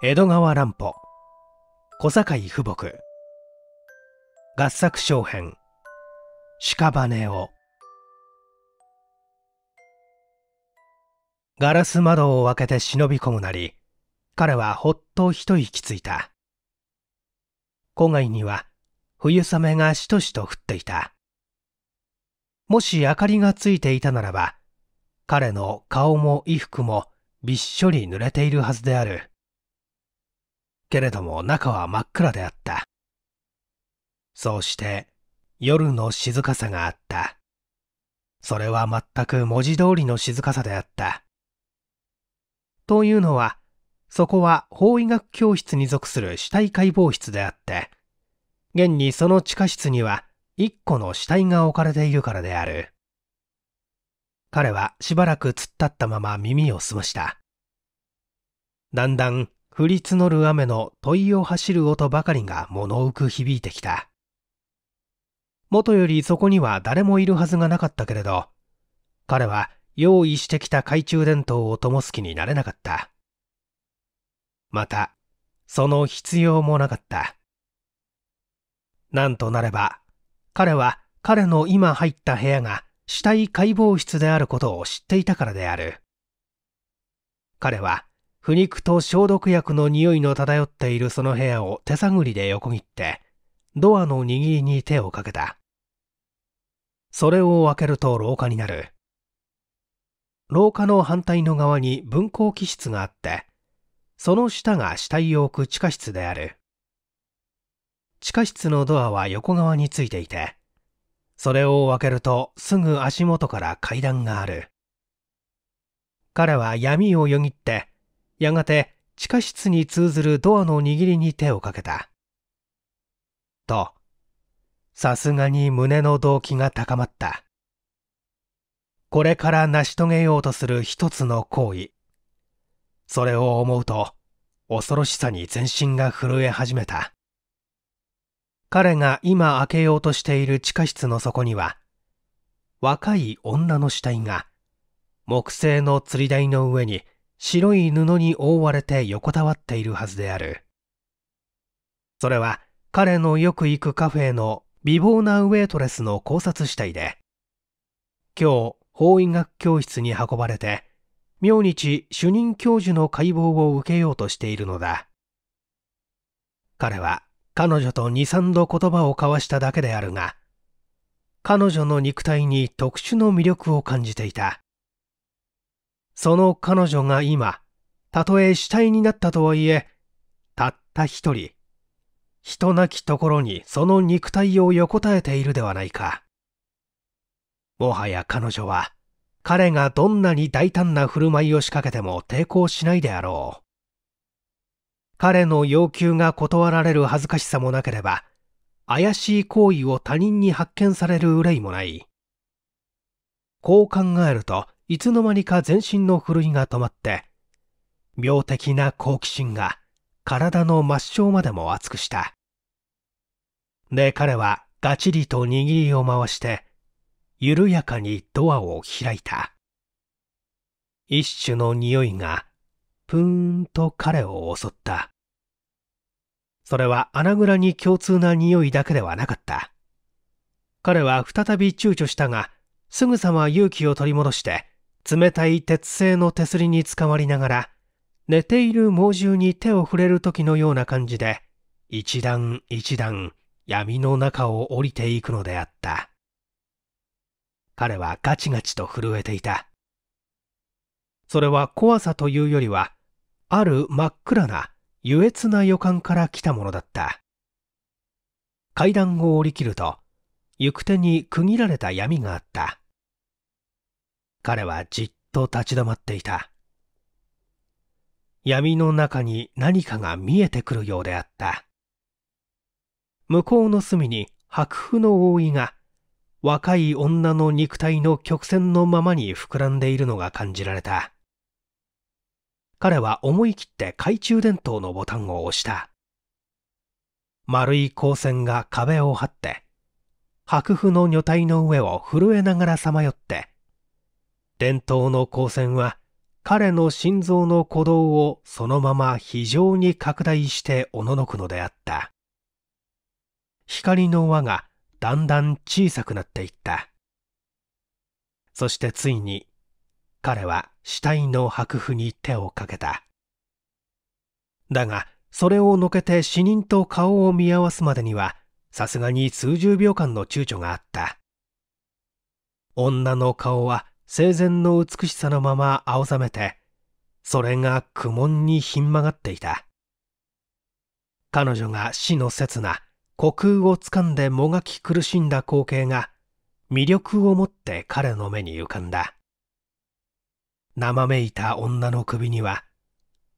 江戸川乱歩小堺富木合作小編屍をガラス窓を開けて忍び込むなり彼はほっと一息ついた郊外には冬雨がしとしと降っていたもし明かりがついていたならば彼の顔も衣服もびっしょり濡れているはずであるけれども中は真っ暗であった。そうして夜の静かさがあった。それは全く文字通りの静かさであった。というのは、そこは法医学教室に属する死体解剖室であって、現にその地下室には一個の死体が置かれているからである。彼はしばらく突っ立ったまま耳を澄ました。だんだん降り募る雨の問いを走る音ばかりが物浮く響いてきた。元よりそこには誰もいるはずがなかったけれど、彼は用意してきた懐中電灯を灯す気になれなかった。また、その必要もなかった。なんとなれば、彼は彼の今入った部屋が死体解剖室であることを知っていたからである。彼は腐肉と消毒薬の匂いの漂っているその部屋を手探りで横切って、ドアの握りに手をかけた。それを開けると廊下になる。廊下の反対の側に分校機室があって、その下が死体を置く地下室である。地下室のドアは横側についていて、それを開けるとすぐ足元から階段がある。彼は闇をよぎってやがて地下室に通ずるドアの握りに手をかけた。と、さすがに胸の動機が高まった。これから成し遂げようとする一つの行為。それを思うと、恐ろしさに全身が震え始めた。彼が今開けようとしている地下室の底には、若い女の死体が、木製の釣り台の上に白い布に覆われて横たわっているはずである。それは彼のよく行くカフェの美貌なウェイトレスの考察死体で、今日法医学教室に運ばれて、明日主任教授の解剖を受けようとしているのだ。彼は彼女と2、3度言葉を交わしただけであるが、彼女の肉体に特殊の魅力を感じていた。その彼女が今、たとえ死体になったとはいえ、たった一人、人なきところにその肉体を横たえているではないか。もはや彼女は、彼がどんなに大胆な振る舞いを仕掛けても抵抗しないであろう。彼の要求が断られる恥ずかしさもなければ、怪しい行為を他人に発見される憂いもない。こう考えると、いつの間にか全身のふるいが止まって病的な好奇心が体の末梢までも熱くしたで彼はガチリと握りを回して緩やかにドアを開いた一種の匂いがぷーんと彼を襲ったそれは穴蔵に共通な匂いだけではなかった彼は再び躊躇したがすぐさま勇気を取り戻して冷たい鉄製の手すりにつかまりながら、寝ている猛獣に手を触れる時のような感じで、一段一段闇の中を降りていくのであった。彼はガチガチと震えていた。それは怖さというよりは、ある真っ暗な、優越な予感から来たものだった。階段を降り切ると、行く手に区切られた闇があった。彼はじっと立ち止まっていた。闇の中に何かが見えてくるようであった。向こうの隅に白布の覆いが若い女の肉体の曲線のままに膨らんでいるのが感じられた。彼は思い切って懐中電灯のボタンを押した。丸い光線が壁を張って、白布の女体の上を震えながらさまよって、伝統の光線は彼の心臓の鼓動をそのまま非常に拡大しておののくのであった光の輪がだんだん小さくなっていったそしてついに彼は死体の白布に手をかけただがそれをのけて死人と顔を見合わすまでにはさすがに数十秒間の躊躇があった女の顔は生前の美しさのまま青ざめて、それが苦悶にひん曲がっていた。彼女が死の刹那、虚空をつかんでもがき苦しんだ光景が、魅力を持って彼の目に浮かんだ。生めいた女の首には、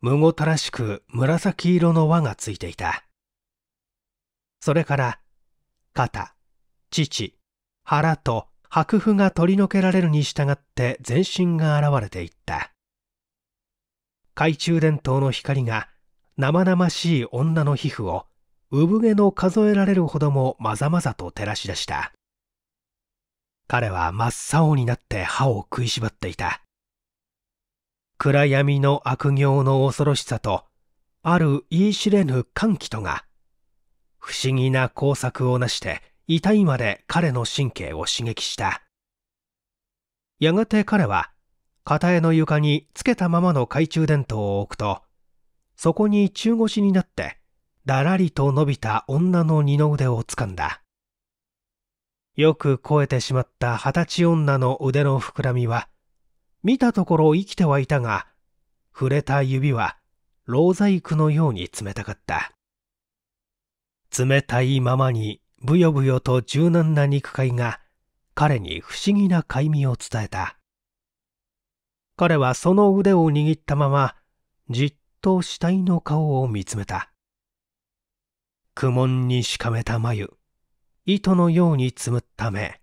むごたらしく紫色の輪がついていた。それから、肩、乳、腹と白布が取り除けられるに従って全身が現れていった。懐中電灯の光が生々しい女の皮膚を産毛の数えられるほどもまざまざと照らし出した。彼は真っ青になって歯を食いしばっていた。暗闇の悪行の恐ろしさと、ある言い知れぬ歓喜とが、不思議な工作をなして、痛いまで彼の神経を刺激したやがて彼は片絵の床につけたままの懐中電灯を置くとそこに中腰になってだらりと伸びた女の二の腕をつかんだよく肥えてしまった二十歳女の腕の膨らみは見たところ生きてはいたが触れた指はローザイクのように冷たかった冷たいままにぶよぶよと柔軟な肉塊が彼に不思議な快味を伝えた。彼はその腕を握ったまま、じっと死体の顔を見つめた。苦悶にしかめた眉、糸のようにつむった目、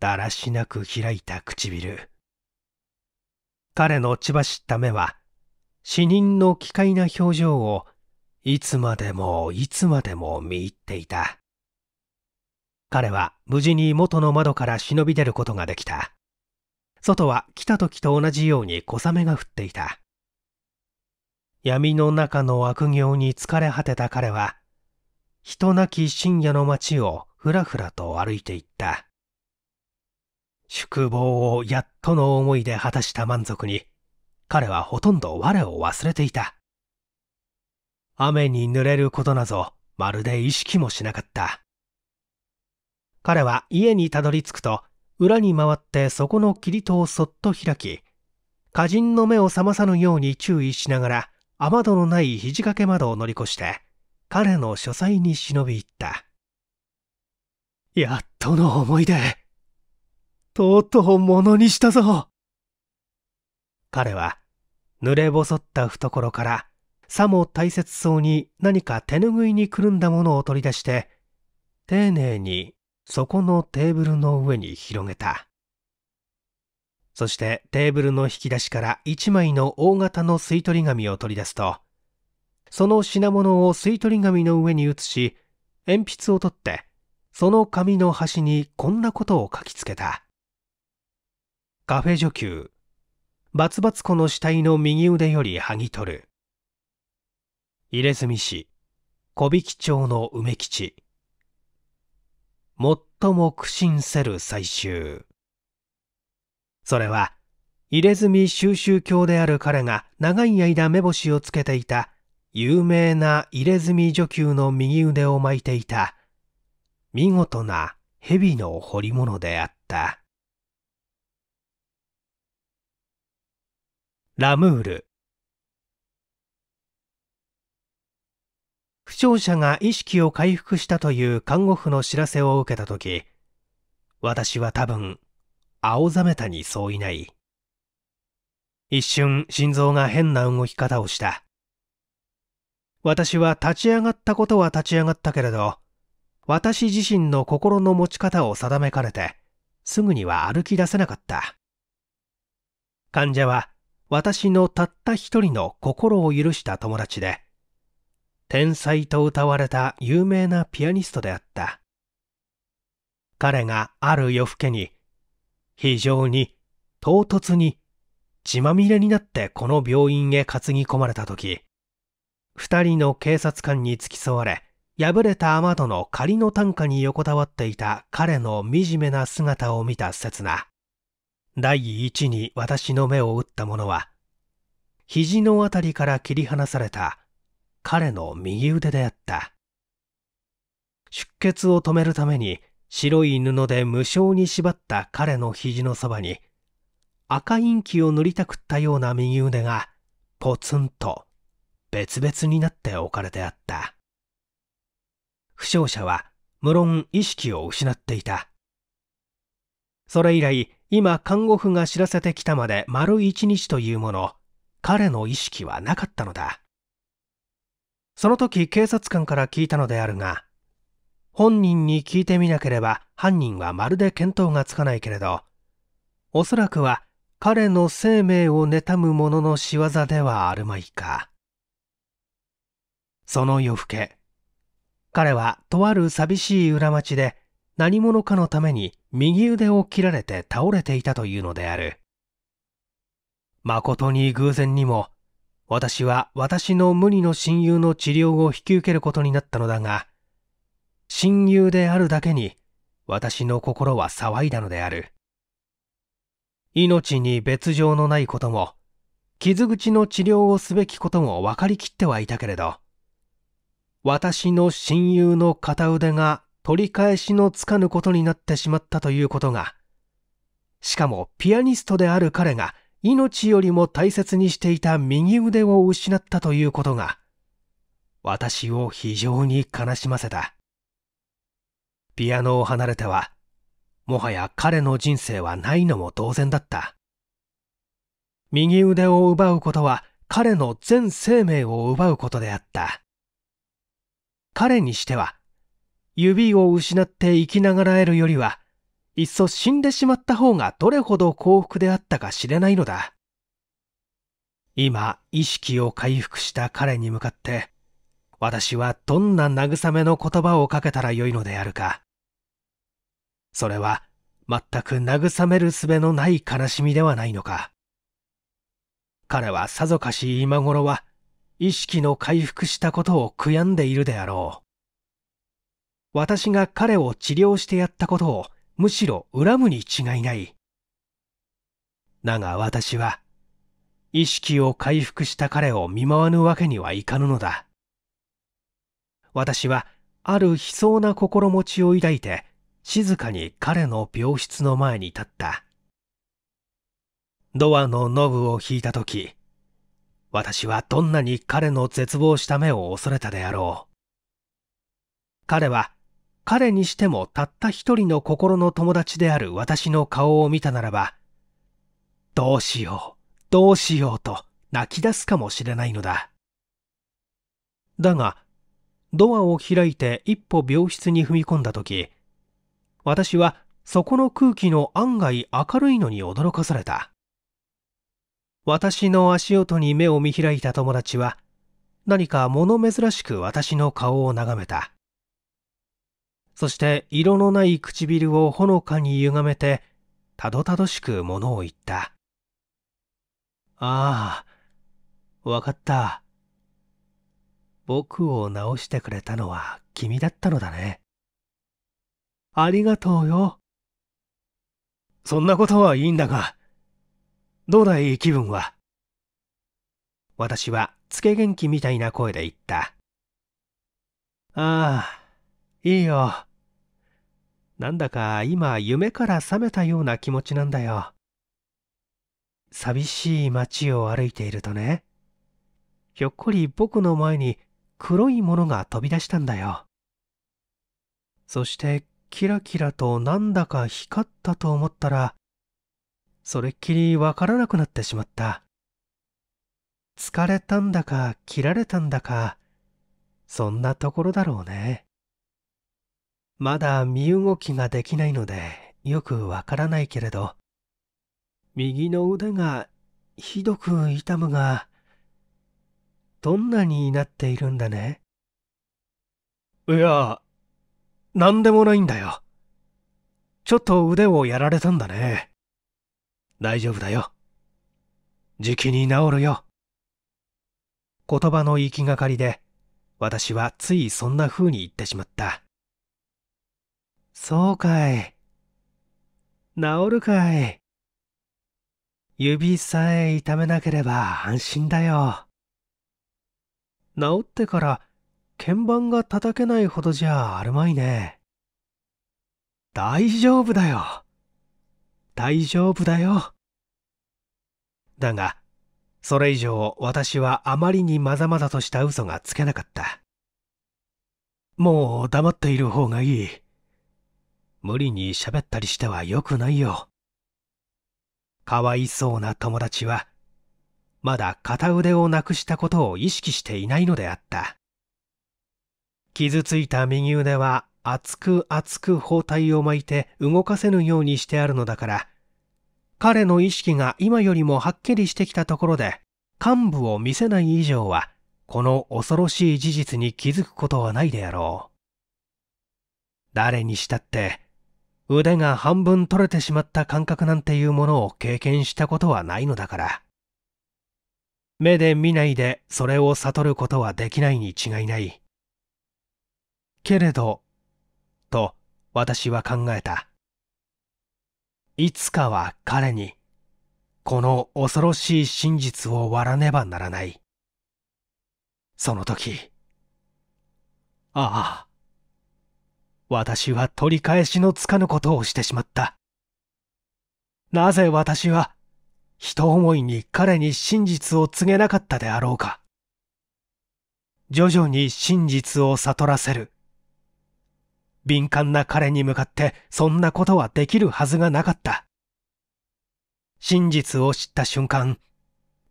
だらしなく開いた唇。彼の血走った目は、死人の奇怪な表情をいつまでもいつまでも見入っていた。彼は無事に元の窓から忍び出ることができた。外は来た時と同じように小雨が降っていた。闇の中の悪行に疲れ果てた彼は、人なき深夜の街をふらふらと歩いていった。宿坊をやっとの思いで果たした満足に、彼はほとんど我を忘れていた。雨に濡れることなぞ、まるで意識もしなかった。彼は家にたどり着くと、裏に回ってそこの切り戸をそっと開き、家人の目を覚まさぬように注意しながら、雨戸のない肘掛け窓を乗り越して、彼の書斎に忍び入った。やっとの思い出。とうとうものにしたぞ。彼は、濡れぼそった懐から、さも大切そうに何か手ぬぐいにくるんだものを取り出して、丁寧にそこのテーブルの上に広げたそしてテーブルの引き出しから1枚の大型の吸い取り紙を取り出すとその品物を吸い取り紙の上に移し鉛筆を取ってその紙の端にこんなことを書きつけたカフェ女給バツバツ子の死体の右腕より剥ぎ取る入れ墨師小引町の梅吉最も苦心せる最終。それは、入れ墨収集教である彼が長い間目星をつけていた有名な入れ墨女給の右腕を巻いていた見事な蛇の彫り物であった。ラムール視聴者が意識を回復したという看護婦の知らせを受けた時私は多分青ざめたに相違ない一瞬心臓が変な動き方をした私は立ち上がったことは立ち上がったけれど私自身の心の持ち方を定めかねてすぐには歩き出せなかった患者は私のたった一人の心を許した友達で天才と歌われた有名なピアニストであった彼がある夜更けに非常に唐突に血まみれになってこの病院へ担ぎ込まれた時二人の警察官に付き添われ破れた雨戸の仮の担架に横たわっていた彼の惨めな姿を見た刹那第一に私の目を打ったものは肘のあたりから切り離された彼の右腕であった。出血を止めるために白い布で無償に縛った彼の肘のそばに赤インキを塗りたくったような右腕がポツンと別々になって置かれてあった。負傷者は無論意識を失っていた。それ以来、今看護婦が知らせてきたまで丸一日というもの、彼の意識はなかったのだ。その時警察官から聞いたのであるが、本人に聞いてみなければ犯人はまるで見当がつかないけれど、おそらくは彼の生命を妬む者の仕業ではあるまいか。その夜更け、彼はとある寂しい裏町で何者かのために右腕を切られて倒れていたというのである。誠に偶然にも私は私の無理の親友の治療を引き受けることになったのだが、親友であるだけに私の心は騒いだのである。命に別状のないことも、傷口の治療をすべきことも分かりきってはいたけれど、私の親友の片腕が取り返しのつかぬことになってしまったということが、しかもピアニストである彼が命よりも大切にしていた右腕を失ったということが、私を非常に悲しませた。ピアノを離れては、もはや彼の人生はないのも当然だった。右腕を奪うことは彼の全生命を奪うことであった。彼にしては、指を失って生きながらえるよりは、いっそ死んでしまった方がどれほど幸福であったか知れないのだ。今、意識を回復した彼に向かって、私はどんな慰めの言葉をかけたらよいのであるか。それは、全く慰める術のない悲しみではないのか。彼はさぞかし今頃は、意識の回復したことを悔やんでいるであろう。私が彼を治療してやったことをむしろ恨むに違いない。だが私は、意識を回復した彼を見舞わぬわけにはいかぬのだ。私は、ある悲壮な心持ちを抱いて、静かに彼の病室の前に立った。ドアのノブを引いたとき、私はどんなに彼の絶望した目を恐れたであろう。彼は彼にしてもたった一人の心の友達である私の顔を見たならば、どうしよう、どうしようと泣き出すかもしれないのだ。だが、ドアを開いて一歩病室に踏み込んだ時、私はそこの空気の案外明るいのに驚かされた。私の足音に目を見開いた友達は、何か物珍しく私の顔を眺めた。そして色のない唇をほのかに歪めて、たどたどしく物を言った。ああ、わかった。僕を直してくれたのは君だったのだね。ありがとうよ。そんなことはいいんだが、どうだい気分は私は、つけ元気みたいな声で言った。ああ。いいよ。なんだか今夢から覚めたような気持ちなんだよ。寂しい街を歩いているとね、ひょっこり僕の前に黒いものが飛び出したんだよ。そしてキラキラとなんだか光ったと思ったら、それっきりわからなくなってしまった。疲れたんだか切られたんだか、そんなところだろうね。まだ身動きができないので、よくわからないけれど、右の腕がひどく痛むが、どんなになっているんだねいや、なんでもないんだよ。ちょっと腕をやられたんだね。大丈夫だよ。じきに治るよ。言葉の行きがかりで、私はついそんな風に言ってしまった。そうかい。治るかい。指さえ痛めなければ安心だよ。治ってから鍵盤が叩けないほどじゃあるまいね。大丈夫だよ。大丈夫だよ。だが、それ以上私はあまりにまざまざとした嘘がつけなかった。もう黙っている方がいい。無理に喋ったりしては良くないよ。かわいそうな友達は、まだ片腕をなくしたことを意識していないのであった。傷ついた右腕は熱く熱く包帯を巻いて動かせぬようにしてあるのだから、彼の意識が今よりもはっきりしてきたところで、幹部を見せない以上は、この恐ろしい事実に気づくことはないであろう。誰にしたって、腕が半分取れてしまった感覚なんていうものを経験したことはないのだから。目で見ないでそれを悟ることはできないに違いない。けれど、と私は考えた。いつかは彼に、この恐ろしい真実を割らねばならない。その時、ああ。私は取り返しのつかぬことをしてしまった。なぜ私は、人思いに彼に真実を告げなかったであろうか。徐々に真実を悟らせる。敏感な彼に向かってそんなことはできるはずがなかった。真実を知った瞬間、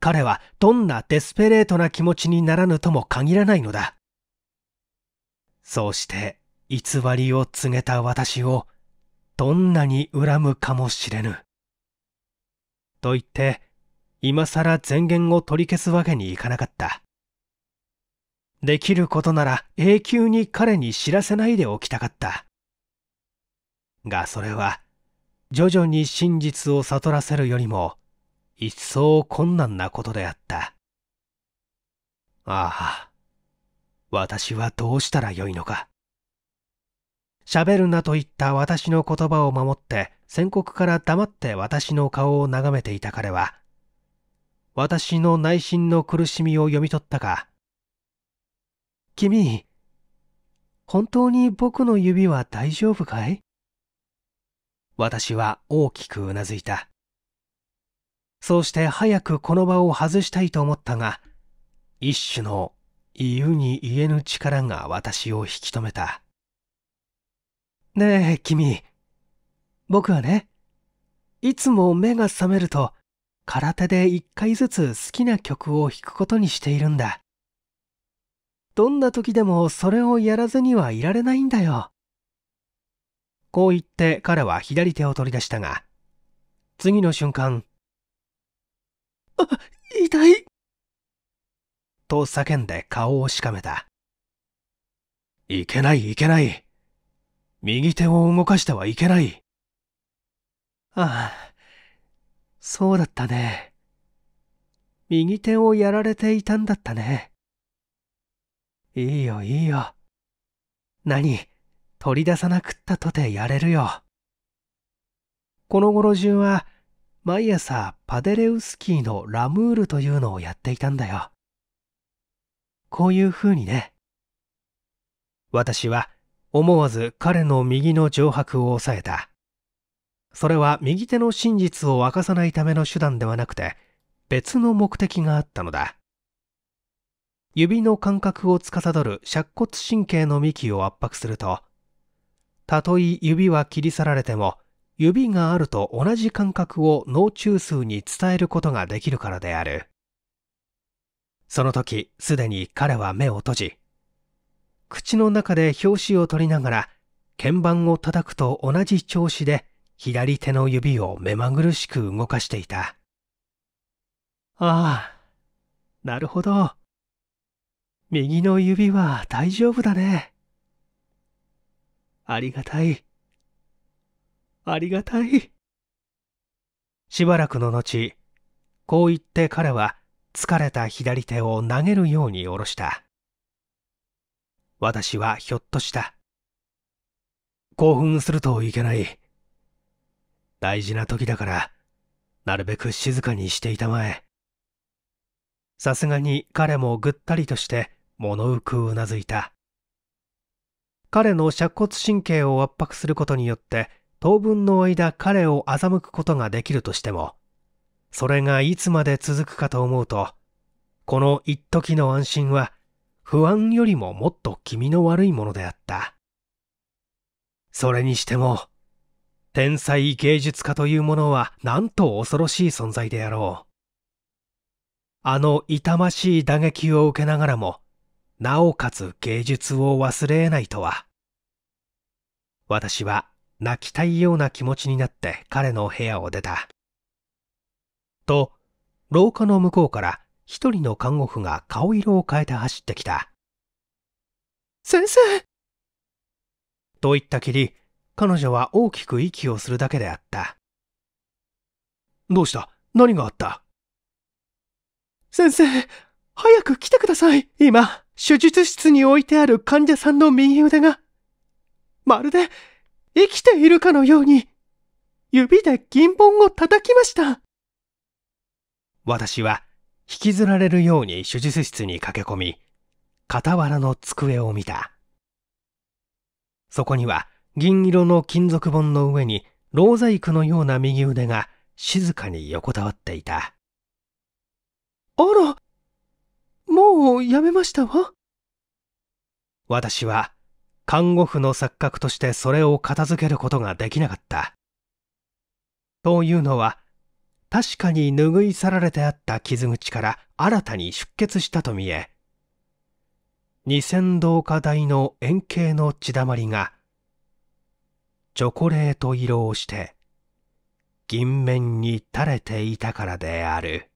彼はどんなデスペレートな気持ちにならぬとも限らないのだ。そうして偽りを告げた私をどんなに恨むかもしれぬ。と言って、今更前言を取り消すわけにいかなかった。できることなら永久に彼に知らせないでおきたかった。がそれは、徐々に真実を悟らせるよりも、一層困難なことであった。ああ、私はどうしたらよいのか。喋るなと言った私の言葉を守って宣告から黙って私の顔を眺めていた彼は、私の内心の苦しみを読み取ったか。君、本当に僕の指は大丈夫かい私は大きくうなずいた。そうして早くこの場を外したいと思ったが、一種の言うに言えぬ力が私を引き止めた。ねえ、君。僕はね、いつも目が覚めると、空手で一回ずつ好きな曲を弾くことにしているんだ。どんな時でもそれをやらずにはいられないんだよ。こう言って彼は左手を取り出したが、次の瞬間、あ、痛いと叫んで顔をしかめた。いけないいけない。右手を動かしてはいけない。ああ、そうだったね。右手をやられていたんだったね。いいよいいよ。何、取り出さなくったとてやれるよ。この頃中は、毎朝パデレウスキーのラムールというのをやっていたんだよ。こういう風にね。私は思わず彼の右の上白を押さえた。それは右手の真実を明かさないための手段ではなくて、別の目的があったのだ。指の感覚を司る尺骨神経の幹を圧迫すると、たとえ指は切り去られても、指があると同じ感覚を脳中枢に伝えることができるからである。その時、すでに彼は目を閉じ、口の中で表紙を取りながら鍵盤を叩くと同じ調子で左手の指を目まぐるしく動かしていた。ああ、なるほど。右の指は大丈夫だね。ありがたい。ありがたい。しばらくの後、こう言って彼は疲れた左手を投げるように下ろした。私はひょっとした。興奮するといけない。大事な時だから、なるべく静かにしていたまえ。さすがに彼もぐったりとして物浮くうなずいた。彼の尺骨神経を圧迫することによって当分の間彼を欺くことができるとしても、それがいつまで続くかと思うと、この一時の安心は不安よりももっと気味の悪いものであった。それにしても、天才芸術家というものはなんと恐ろしい存在であろう。あの痛ましい打撃を受けながらも、なおかつ芸術を忘れ得ないとは。私は泣きたいような気持ちになって彼の部屋を出た。と、廊下の向こうから一人の看護婦が顔色を変えて走ってきた。先生と言ったきり、彼女は大きく息をするだけであった。どうした何があった先生、早く来てください。今、手術室に置いてある患者さんの右腕が、まるで生きているかのように、指で銀本を叩きました。私は引きずられるように手術室に駆け込み、傍らの机を見た。そこには銀色の金属本の上に、ローザイクのような右腕が静かに横たわっていた。あら、もうやめましたわ。私は看護婦の錯覚としてそれを片付けることができなかった。というのは確かに拭い去られてあった傷口から新たに出血したと見え二千堂下台の円形の血だまりがチョコレート色をして銀面に垂れていたからである。